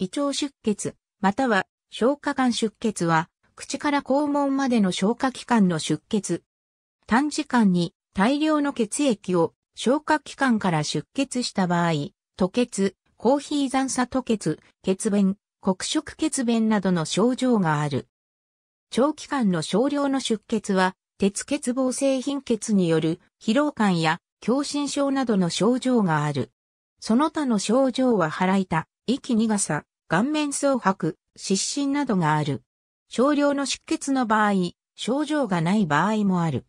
胃腸出血、または消化管出血は、口から肛門までの消化器官の出血。短時間に大量の血液を消化器官から出血した場合、吐血、コーヒー残差吐血、血便、黒色血便などの症状がある。長期間の少量の出血は、鉄欠乏性貧血による疲労感や狭心症などの症状がある。その他の症状は腹痛、息苦さ、顔面蒼白、失神などがある。少量の出血の場合、症状がない場合もある。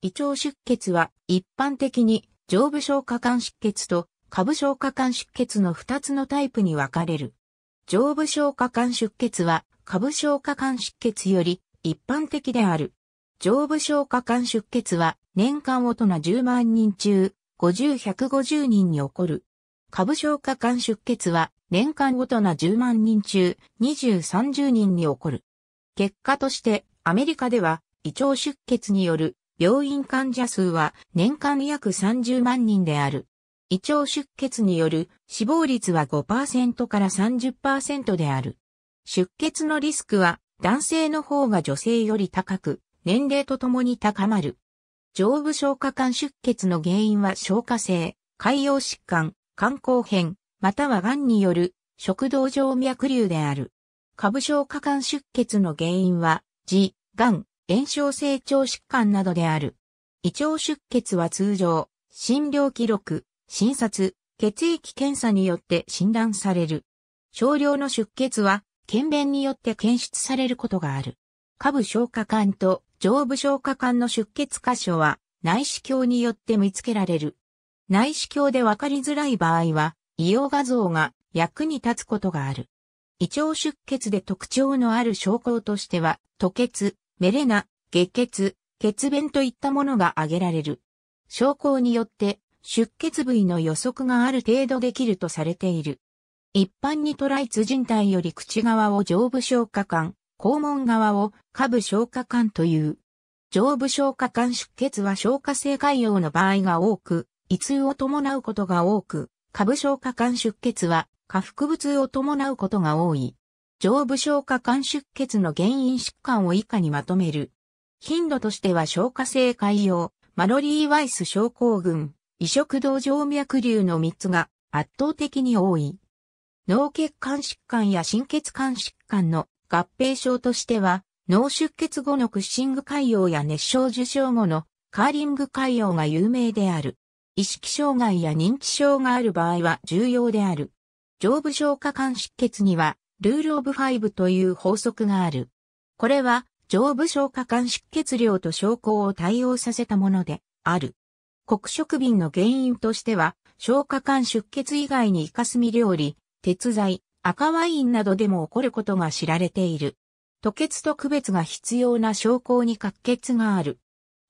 胃腸出血は一般的に上部消化管出血と下部消化管出血の2つのタイプに分かれる。上部消化管出血は下部消化管出血より一般的である。上部消化管出血は年間大人10万人中50、150人に起こる。下部消化管出血は年間ごとな10万人中2030人に起こる。結果としてアメリカでは胃腸出血による病院患者数は年間約30万人である。胃腸出血による死亡率は5%から30%である。出血のリスクは男性の方が女性より高く、年齢とともに高まる。上部消化管出血の原因は消化性、海洋疾患、肝硬変、または癌による食道静脈瘤である。下部消化管出血の原因は、痔、癌、炎症成長疾患などである。胃腸出血は通常、診療記録、診察、血液検査によって診断される。少量の出血は、検便によって検出されることがある。下部消化管と上部消化管の出血箇所は内視鏡によって見つけられる。内視鏡で分かりづらい場合は、異様画像が役に立つことがある。胃腸出血で特徴のある症候としては、吐血、メレナ、下血、血便といったものが挙げられる。症候によって出血部位の予測がある程度できるとされている。一般にトライツ人体より口側を上部消化管、肛門側を下部消化管という。上部消化管出血は消化性潰瘍の場合が多く、胃痛を伴うことが多く、下部消化管出血は下腹部痛を伴うことが多い。上部消化管出血の原因疾患を以下にまとめる。頻度としては消化性潰瘍、マロリー・ワイス症候群、移植道静脈瘤の3つが圧倒的に多い。脳血管疾患や心血管疾患の合併症としては、脳出血後のクッシング潰瘍や熱傷受傷後のカーリング潰瘍が有名である。意識障害や認知症がある場合は重要である。上部消化管出血には、ルールオブファイブという法則がある。これは、上部消化管出血量と症候を対応させたもので、ある。黒色瓶の原因としては、消化管出血以外にイカスミ料理、鉄剤、赤ワインなどでも起こることが知られている。吐血と区別が必要な症候に滑血がある。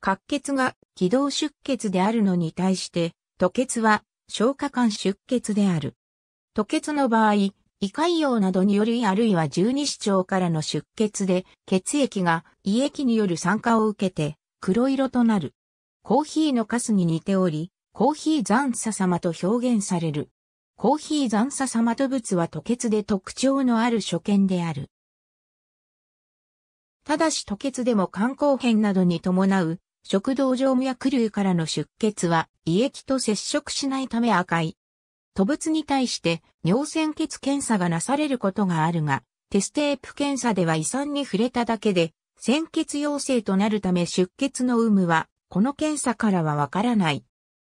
滑血が気道出血であるのに対して、吐血は消化管出血である。吐血の場合、胃潰瘍などによりあるいは十二指腸からの出血で血液が胃液による酸化を受けて黒色となる。コーヒーのカスに似ており、コーヒー残差様と表現される。コーヒー残差様と物は吐血で特徴のある所見である。ただし吐血でも肝硬変などに伴う食道上脈瘤からの出血は、胃液と接触しないため赤い。吐物に対して尿潜血検査がなされることがあるが、テステープ検査では胃酸に触れただけで、潜血陽性となるため出血の有無は、この検査からはわからない。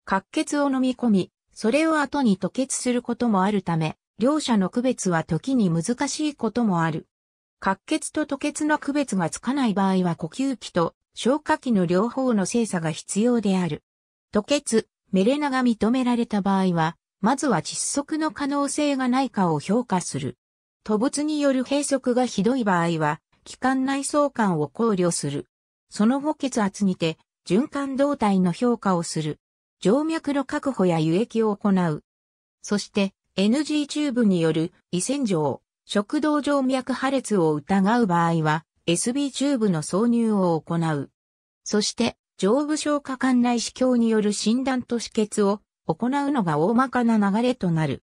滑血を飲み込み、それを後に吐血することもあるため、両者の区別は時に難しいこともある。滑血と吐血の区別がつかない場合は呼吸器と消化器の両方の精査が必要である。吐血、メレナが認められた場合は、まずは窒息の可能性がないかを評価する。吐物による閉塞がひどい場合は、気管内相関を考慮する。その後血圧にて、循環動態の評価をする。静脈の確保や輸液を行う。そして、NG チューブによる胃洗浄、食道静脈破裂を疑う場合は、SB チューブの挿入を行う。そして、上部消化管内視鏡による診断と止血を行うのが大まかな流れとなる。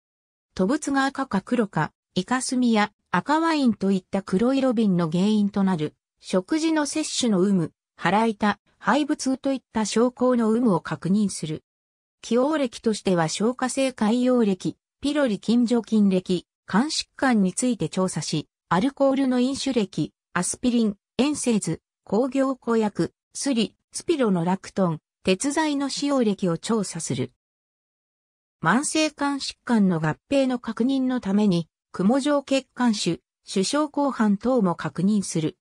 吐物が赤か黒か、イカスミや赤ワインといった黒色瓶の原因となる、食事の摂取の有無、腹痛、肺部痛といった症候の有無を確認する。起用歴としては消化性海洋歴、ピロリ近除菌歴、肝疾患について調査し、アルコールの飲酒歴、アスピリン、エンセーズ、工業小薬、スリ、スピロのラクトン、鉄剤の使用歴を調査する。慢性肝疾患の合併の確認のために、雲状血管腫、首相後半等も確認する。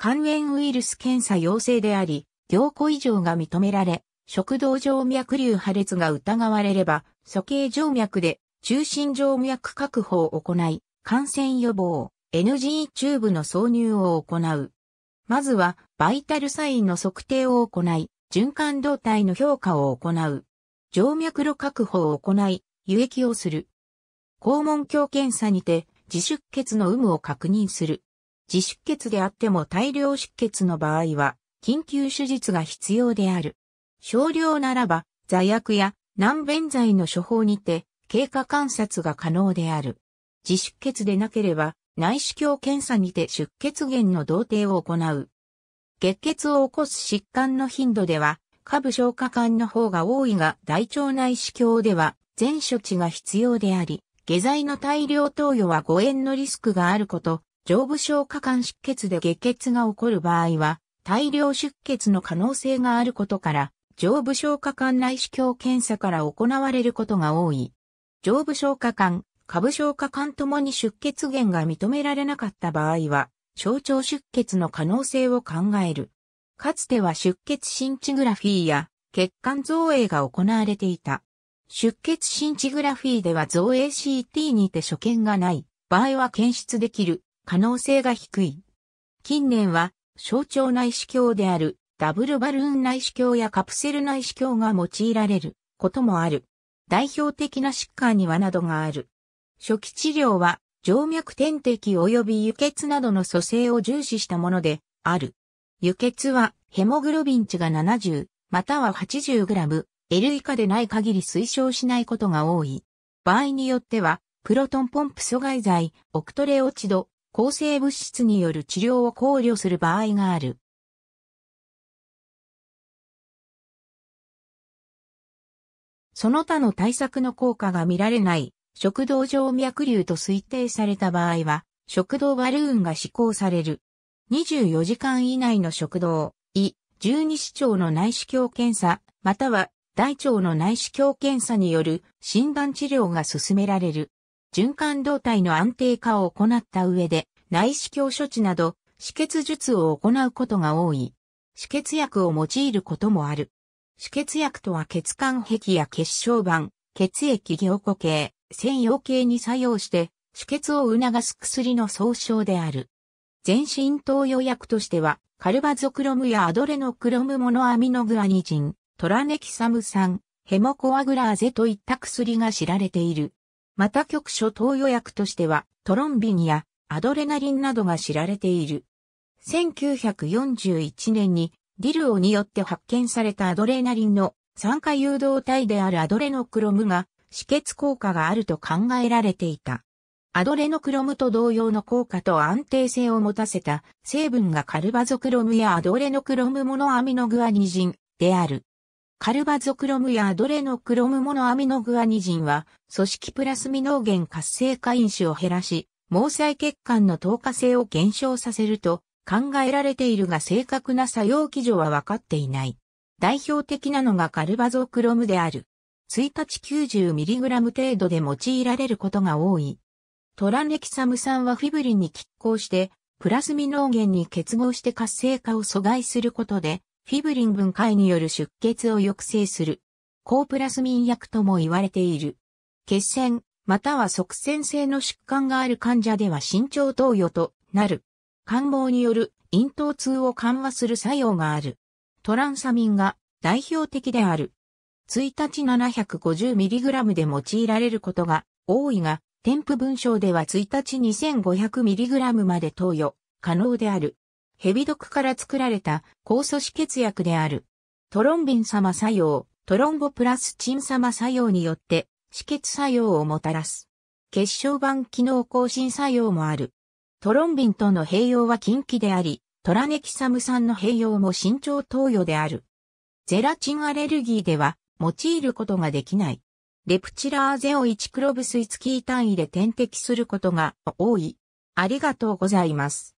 肝炎ウイルス検査陽性であり、凝固異常が認められ、食道静脈瘤破裂が疑われれば、鼠径静脈で中心静脈確保を行い、感染予防。NG チューブの挿入を行う。まずは、バイタルサインの測定を行い、循環動態の評価を行う。静脈路確保を行い、輸液をする。肛門鏡検査にて、自出血の有無を確認する。自出血であっても大量出血の場合は、緊急手術が必要である。少量ならば、座薬や難便剤の処方にて、経過観察が可能である。自出血でなければ、内視鏡検査にて出血源の同定を行う。月血を起こす疾患の頻度では、下部消化管の方が多いが大腸内視鏡では全処置が必要であり、下剤の大量投与は誤嚥のリスクがあること、上部消化管出血で下血が起こる場合は、大量出血の可能性があることから、上部消化管内視鏡検査から行われることが多い。上部消化管、株消化管ともに出血源が認められなかった場合は、小腸出血の可能性を考える。かつては出血シンチグラフィーや血管造影が行われていた。出血シンチグラフィーでは造影 CT にて所見がない場合は検出できる可能性が低い。近年は小腸内視鏡であるダブルバルーン内視鏡やカプセル内視鏡が用いられることもある。代表的な疾患にはなどがある。初期治療は、静脈点滴及び輸血などの蘇生を重視したもので、ある。輸血は、ヘモグロビン値が70、または 80g、L 以下でない限り推奨しないことが多い。場合によっては、プロトンポンプ阻害剤、オクトレオチド、抗生物質による治療を考慮する場合がある。その他の対策の効果が見られない食道静脈瘤と推定された場合は、食道バルーンが施行される。24時間以内の食道、胃、十二指腸の内視鏡検査、または大腸の内視鏡検査による診断治療が進められる。循環動態の安定化を行った上で、内視鏡処置など、止血術を行うことが多い。止血薬を用いることもある。止血薬とは血管壁や血小板、血液凝固系、専用系に作用して、止血を促す薬の総称である。全身投与薬としては、カルバゾクロムやアドレノクロムモノアミノグアニジン、トラネキサム酸、ヘモコアグラーゼといった薬が知られている。また局所投与薬としては、トロンビンやアドレナリンなどが知られている。1941年にディルオによって発見されたアドレナリンの酸化誘導体であるアドレノクロムが止血効果があると考えられていた。アドレノクロムと同様の効果と安定性を持たせた成分がカルバゾクロムやアドレノクロムモノアミノグアニジンである。カルバゾクロムやアドレノクロムモノアミノグアニジンは組織プラスミノーゲン活性化因子を減らし、毛細血管の透過性を減少させると考えられているが正確な作用基準は分かっていない。代表的なのがカルバゾクロムである。1日 90mg 程度で用いられることが多い。トラネキサム酸はフィブリンに拮抗して、プラスミノーゲンに結合して活性化を阻害することで、フィブリン分解による出血を抑制する。高プラスミン薬とも言われている。血栓、または側栓性の疾患がある患者では慎重投与となる。感冒による咽頭痛を緩和する作用がある。トランサミンが代表的である。1日 750mg で用いられることが多いが、添付文章では1日 2500mg まで投与可能である。ヘビ毒から作られた酵素止血薬である。トロンビン様作用、トロンボプラスチン様作用によって止血作用をもたらす。血小板機能更新作用もある。トロンビンとの併用は禁忌であり、トラネキサム酸の併用も慎重投与である。ゼラチンアレルギーでは、用いることができない。レプチラーゼを1クロブスイツキー単位で点滴することが多い。ありがとうございます。